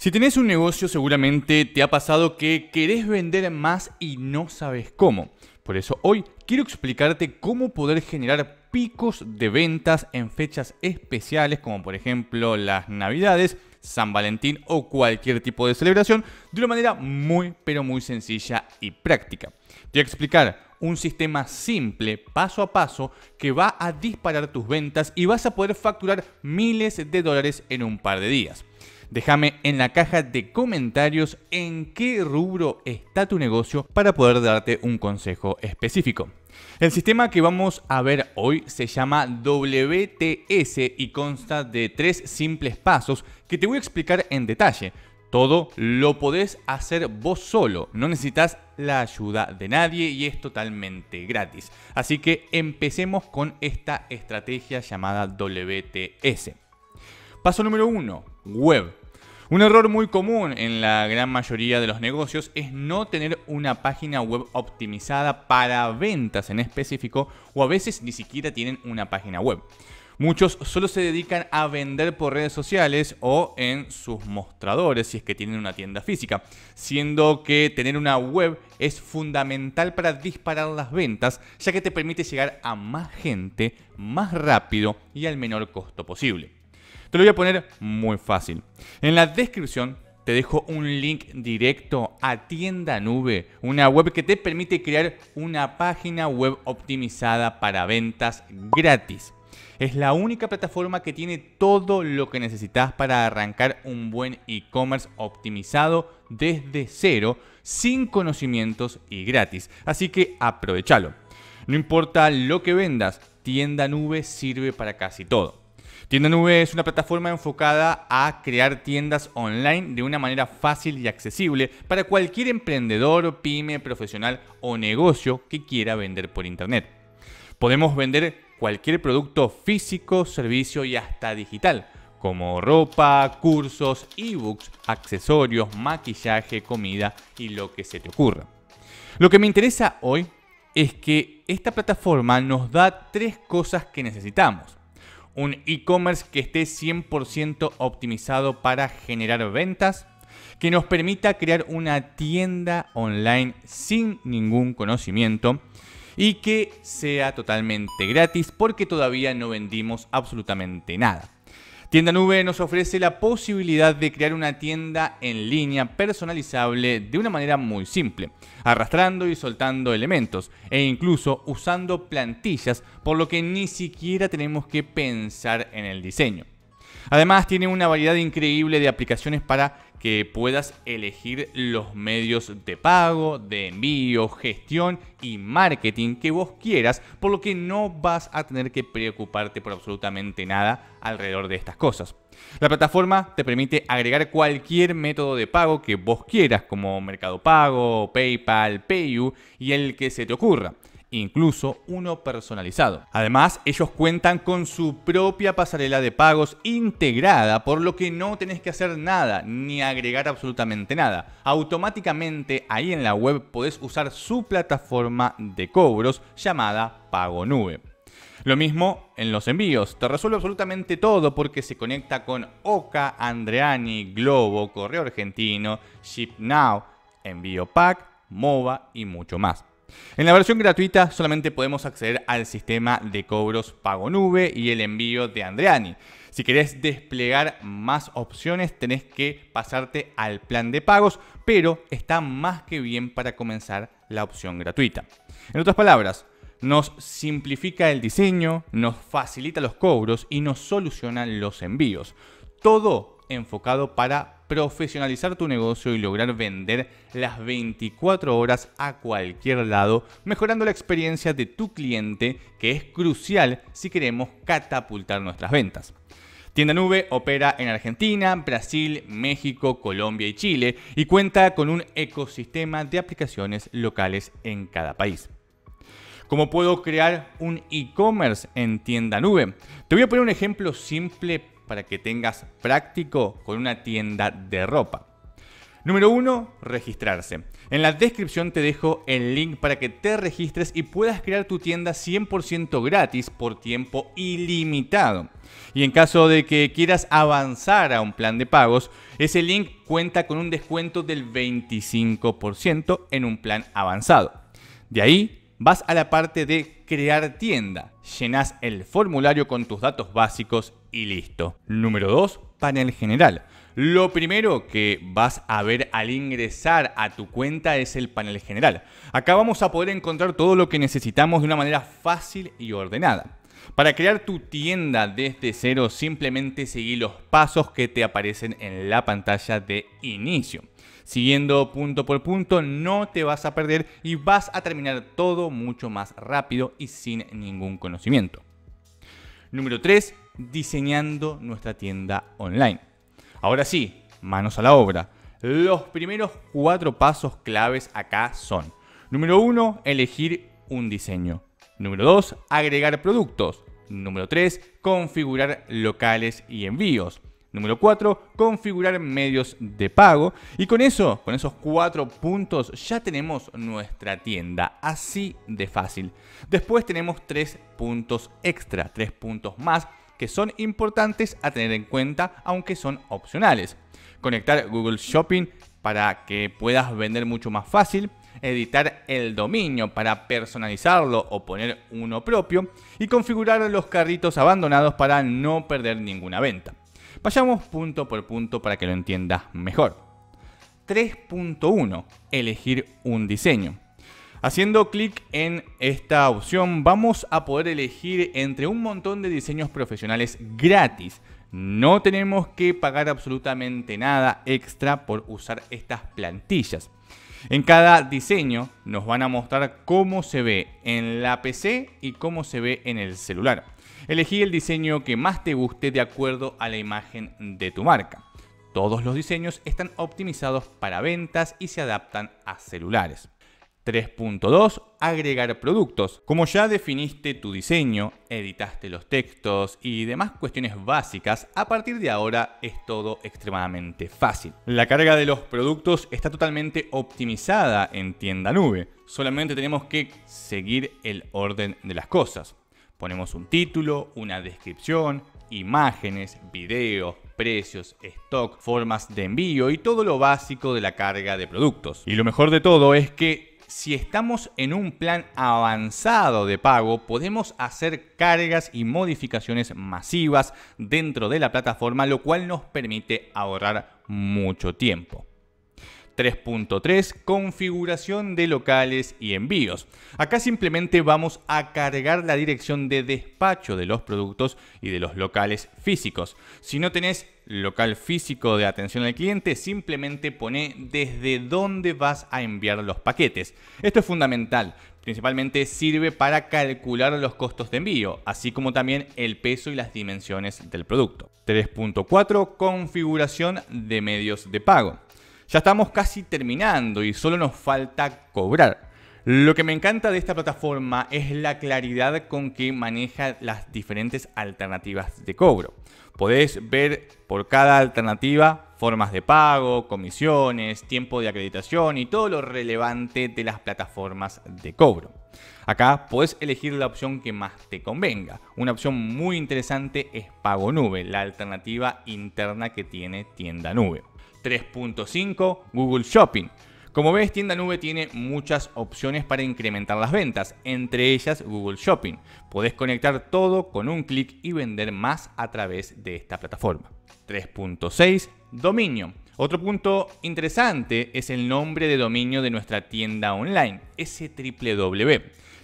Si tenés un negocio, seguramente te ha pasado que querés vender más y no sabes cómo. Por eso hoy quiero explicarte cómo poder generar picos de ventas en fechas especiales, como por ejemplo las Navidades, San Valentín o cualquier tipo de celebración, de una manera muy pero muy sencilla y práctica. Te voy a explicar un sistema simple, paso a paso, que va a disparar tus ventas y vas a poder facturar miles de dólares en un par de días. Déjame en la caja de comentarios en qué rubro está tu negocio para poder darte un consejo específico. El sistema que vamos a ver hoy se llama WTS y consta de tres simples pasos que te voy a explicar en detalle. Todo lo podés hacer vos solo, no necesitas la ayuda de nadie y es totalmente gratis. Así que empecemos con esta estrategia llamada WTS. Paso número 1, web. Un error muy común en la gran mayoría de los negocios es no tener una página web optimizada para ventas en específico o a veces ni siquiera tienen una página web. Muchos solo se dedican a vender por redes sociales o en sus mostradores si es que tienen una tienda física, siendo que tener una web es fundamental para disparar las ventas ya que te permite llegar a más gente más rápido y al menor costo posible. Te lo voy a poner muy fácil. En la descripción te dejo un link directo a Tienda Nube, una web que te permite crear una página web optimizada para ventas gratis. Es la única plataforma que tiene todo lo que necesitas para arrancar un buen e-commerce optimizado desde cero, sin conocimientos y gratis. Así que aprovechalo. No importa lo que vendas, Tienda Nube sirve para casi todo. Tienda Nube es una plataforma enfocada a crear tiendas online de una manera fácil y accesible para cualquier emprendedor, pyme, profesional o negocio que quiera vender por Internet. Podemos vender cualquier producto físico, servicio y hasta digital, como ropa, cursos, ebooks, accesorios, maquillaje, comida y lo que se te ocurra. Lo que me interesa hoy es que esta plataforma nos da tres cosas que necesitamos un e-commerce que esté 100% optimizado para generar ventas, que nos permita crear una tienda online sin ningún conocimiento y que sea totalmente gratis porque todavía no vendimos absolutamente nada. Tienda Nube nos ofrece la posibilidad de crear una tienda en línea personalizable de una manera muy simple, arrastrando y soltando elementos e incluso usando plantillas, por lo que ni siquiera tenemos que pensar en el diseño. Además tiene una variedad increíble de aplicaciones para que puedas elegir los medios de pago, de envío, gestión y marketing que vos quieras, por lo que no vas a tener que preocuparte por absolutamente nada alrededor de estas cosas. La plataforma te permite agregar cualquier método de pago que vos quieras, como Mercado Pago, PayPal, PayU y el que se te ocurra incluso uno personalizado. Además, ellos cuentan con su propia pasarela de pagos integrada, por lo que no tenés que hacer nada, ni agregar absolutamente nada. Automáticamente ahí en la web podés usar su plataforma de cobros llamada Pago Nube. Lo mismo en los envíos, te resuelve absolutamente todo porque se conecta con Oca, Andreani, Globo, Correo Argentino, ShipNow, Envío Pack, MOVA y mucho más. En la versión gratuita solamente podemos acceder al sistema de cobros pago nube y el envío de Andreani. Si querés desplegar más opciones tenés que pasarte al plan de pagos, pero está más que bien para comenzar la opción gratuita. En otras palabras, nos simplifica el diseño, nos facilita los cobros y nos soluciona los envíos. Todo enfocado para profesionalizar tu negocio y lograr vender las 24 horas a cualquier lado, mejorando la experiencia de tu cliente, que es crucial si queremos catapultar nuestras ventas. Tienda Nube opera en Argentina, Brasil, México, Colombia y Chile y cuenta con un ecosistema de aplicaciones locales en cada país. ¿Cómo puedo crear un e-commerce en tienda nube? Te voy a poner un ejemplo simple para que tengas práctico con una tienda de ropa. Número 1. Registrarse. En la descripción te dejo el link para que te registres y puedas crear tu tienda 100% gratis por tiempo ilimitado. Y en caso de que quieras avanzar a un plan de pagos, ese link cuenta con un descuento del 25% en un plan avanzado. De ahí vas a la parte de crear tienda. Llenas el formulario con tus datos básicos y listo. Número 2, panel general. Lo primero que vas a ver al ingresar a tu cuenta es el panel general. Acá vamos a poder encontrar todo lo que necesitamos de una manera fácil y ordenada. Para crear tu tienda desde cero simplemente seguí los pasos que te aparecen en la pantalla de inicio. Siguiendo punto por punto no te vas a perder y vas a terminar todo mucho más rápido y sin ningún conocimiento. Número 3, diseñando nuestra tienda online. Ahora sí, manos a la obra. Los primeros cuatro pasos claves acá son, número uno, elegir un diseño. Número dos agregar productos. Número tres configurar locales y envíos. Número 4, configurar medios de pago. Y con eso, con esos cuatro puntos, ya tenemos nuestra tienda. Así de fácil. Después tenemos tres puntos extra, tres puntos más que son importantes a tener en cuenta, aunque son opcionales. Conectar Google Shopping para que puedas vender mucho más fácil, editar el dominio para personalizarlo o poner uno propio y configurar los carritos abandonados para no perder ninguna venta. Vayamos punto por punto para que lo entiendas mejor. 3.1. Elegir un diseño. Haciendo clic en esta opción vamos a poder elegir entre un montón de diseños profesionales gratis. No tenemos que pagar absolutamente nada extra por usar estas plantillas. En cada diseño nos van a mostrar cómo se ve en la PC y cómo se ve en el celular. Elegí el diseño que más te guste de acuerdo a la imagen de tu marca. Todos los diseños están optimizados para ventas y se adaptan a celulares. 3.2. Agregar productos. Como ya definiste tu diseño, editaste los textos y demás cuestiones básicas, a partir de ahora es todo extremadamente fácil. La carga de los productos está totalmente optimizada en tienda nube. Solamente tenemos que seguir el orden de las cosas. Ponemos un título, una descripción, imágenes, videos, precios, stock, formas de envío y todo lo básico de la carga de productos. Y lo mejor de todo es que si estamos en un plan avanzado de pago, podemos hacer cargas y modificaciones masivas dentro de la plataforma, lo cual nos permite ahorrar mucho tiempo. 3.3, configuración de locales y envíos. Acá simplemente vamos a cargar la dirección de despacho de los productos y de los locales físicos. Si no tenés local físico de atención al cliente, simplemente pone desde dónde vas a enviar los paquetes. Esto es fundamental, principalmente sirve para calcular los costos de envío, así como también el peso y las dimensiones del producto. 3.4 Configuración de medios de pago. Ya estamos casi terminando y solo nos falta cobrar. Lo que me encanta de esta plataforma es la claridad con que maneja las diferentes alternativas de cobro. Podés ver por cada alternativa formas de pago, comisiones, tiempo de acreditación y todo lo relevante de las plataformas de cobro. Acá podés elegir la opción que más te convenga. Una opción muy interesante es Pago Nube, la alternativa interna que tiene Tienda Nube. 3.5 Google Shopping. Como ves, Tienda Nube tiene muchas opciones para incrementar las ventas, entre ellas Google Shopping. Podés conectar todo con un clic y vender más a través de esta plataforma. 3.6 Dominio. Otro punto interesante es el nombre de dominio de nuestra tienda online, SWW.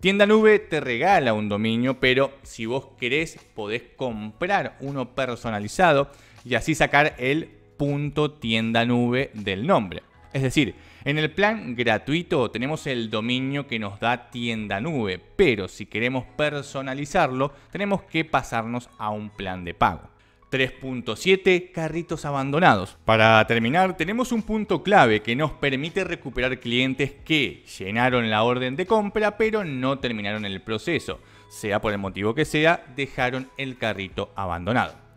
Tienda Nube te regala un dominio, pero si vos querés podés comprar uno personalizado y así sacar el punto tienda nube del nombre. Es decir, en el plan gratuito tenemos el dominio que nos da tienda nube, pero si queremos personalizarlo tenemos que pasarnos a un plan de pago. 3.7 Carritos abandonados. Para terminar, tenemos un punto clave que nos permite recuperar clientes que llenaron la orden de compra pero no terminaron el proceso, sea por el motivo que sea, dejaron el carrito abandonado.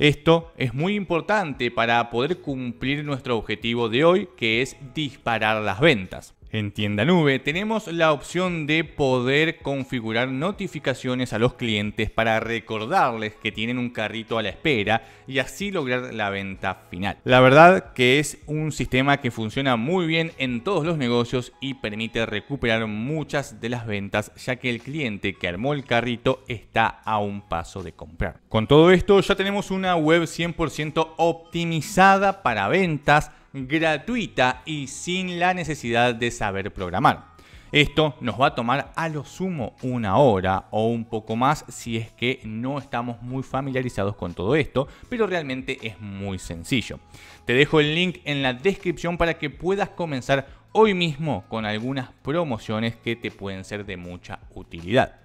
Esto es muy importante para poder cumplir nuestro objetivo de hoy, que es disparar las ventas. En Tienda Nube tenemos la opción de poder configurar notificaciones a los clientes para recordarles que tienen un carrito a la espera y así lograr la venta final. La verdad que es un sistema que funciona muy bien en todos los negocios y permite recuperar muchas de las ventas ya que el cliente que armó el carrito está a un paso de comprar. Con todo esto ya tenemos una web 100% optimizada para ventas gratuita y sin la necesidad de saber programar. Esto nos va a tomar a lo sumo una hora o un poco más si es que no estamos muy familiarizados con todo esto, pero realmente es muy sencillo. Te dejo el link en la descripción para que puedas comenzar hoy mismo con algunas promociones que te pueden ser de mucha utilidad.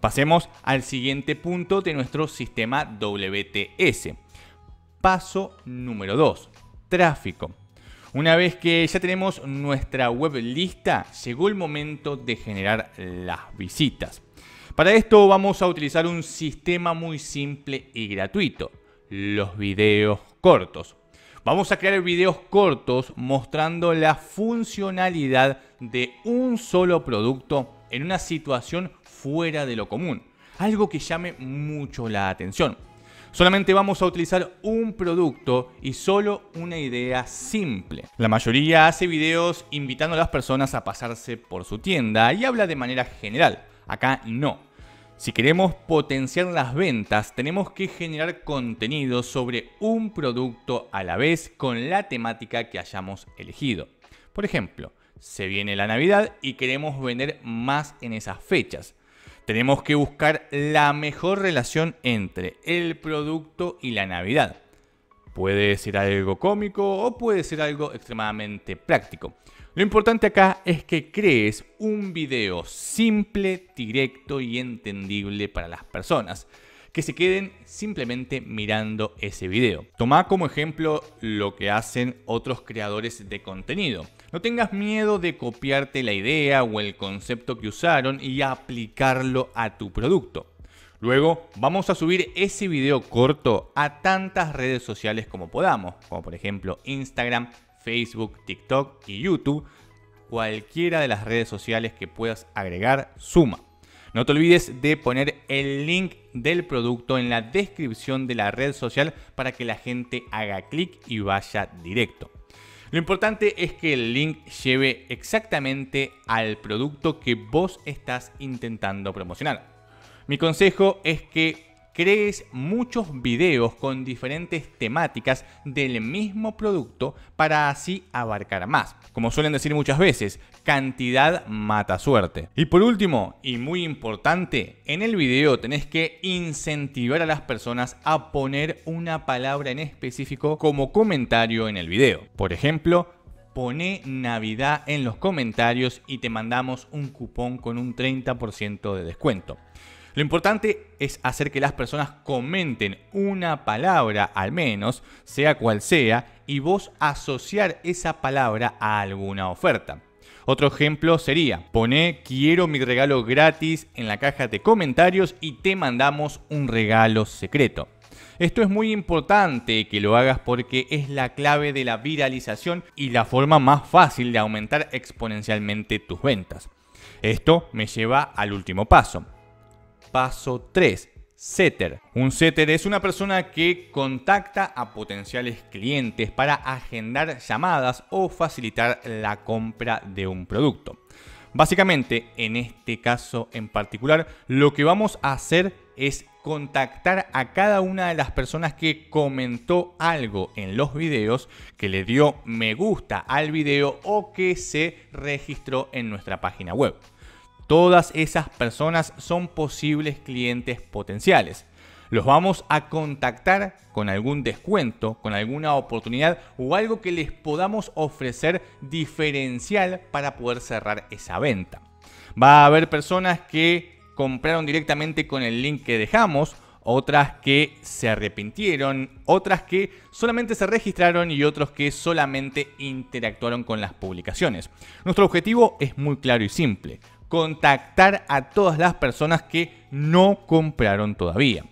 Pasemos al siguiente punto de nuestro sistema WTS. Paso número 2. Tráfico. Una vez que ya tenemos nuestra web lista, llegó el momento de generar las visitas. Para esto vamos a utilizar un sistema muy simple y gratuito, los videos cortos. Vamos a crear videos cortos mostrando la funcionalidad de un solo producto en una situación fuera de lo común, algo que llame mucho la atención. Solamente vamos a utilizar un producto y solo una idea simple. La mayoría hace videos invitando a las personas a pasarse por su tienda y habla de manera general. Acá no. Si queremos potenciar las ventas, tenemos que generar contenido sobre un producto a la vez con la temática que hayamos elegido. Por ejemplo, se viene la Navidad y queremos vender más en esas fechas. Tenemos que buscar la mejor relación entre el producto y la Navidad. Puede ser algo cómico o puede ser algo extremadamente práctico. Lo importante acá es que crees un video simple, directo y entendible para las personas, que se queden simplemente mirando ese video. Toma como ejemplo lo que hacen otros creadores de contenido. No tengas miedo de copiarte la idea o el concepto que usaron y aplicarlo a tu producto. Luego vamos a subir ese video corto a tantas redes sociales como podamos, como por ejemplo Instagram, Facebook, TikTok y YouTube. Cualquiera de las redes sociales que puedas agregar suma. No te olvides de poner el link del producto en la descripción de la red social para que la gente haga clic y vaya directo. Lo importante es que el link lleve exactamente al producto que vos estás intentando promocionar. Mi consejo es que crees muchos videos con diferentes temáticas del mismo producto para así abarcar más. Como suelen decir muchas veces, cantidad mata suerte. Y por último, y muy importante, en el video tenés que incentivar a las personas a poner una palabra en específico como comentario en el video. Por ejemplo, pone Navidad en los comentarios y te mandamos un cupón con un 30% de descuento. Lo importante es hacer que las personas comenten una palabra al menos, sea cual sea, y vos asociar esa palabra a alguna oferta. Otro ejemplo sería, pone quiero mi regalo gratis en la caja de comentarios y te mandamos un regalo secreto. Esto es muy importante que lo hagas porque es la clave de la viralización y la forma más fácil de aumentar exponencialmente tus ventas. Esto me lleva al último paso, Paso 3. Setter. Un setter es una persona que contacta a potenciales clientes para agendar llamadas o facilitar la compra de un producto. Básicamente, en este caso en particular, lo que vamos a hacer es contactar a cada una de las personas que comentó algo en los videos, que le dio me gusta al video o que se registró en nuestra página web. Todas esas personas son posibles clientes potenciales. Los vamos a contactar con algún descuento, con alguna oportunidad o algo que les podamos ofrecer diferencial para poder cerrar esa venta. Va a haber personas que compraron directamente con el link que dejamos, otras que se arrepintieron, otras que solamente se registraron y otros que solamente interactuaron con las publicaciones. Nuestro objetivo es muy claro y simple contactar a todas las personas que no compraron todavía.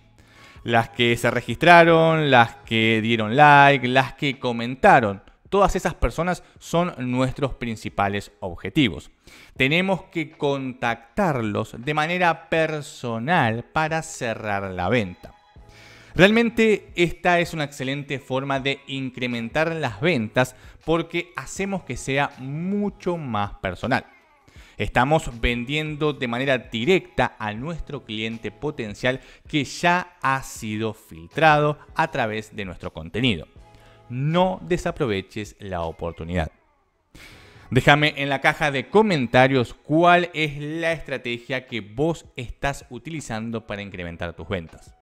Las que se registraron, las que dieron like, las que comentaron. Todas esas personas son nuestros principales objetivos. Tenemos que contactarlos de manera personal para cerrar la venta. Realmente esta es una excelente forma de incrementar las ventas porque hacemos que sea mucho más personal. Estamos vendiendo de manera directa a nuestro cliente potencial que ya ha sido filtrado a través de nuestro contenido. No desaproveches la oportunidad. Déjame en la caja de comentarios cuál es la estrategia que vos estás utilizando para incrementar tus ventas.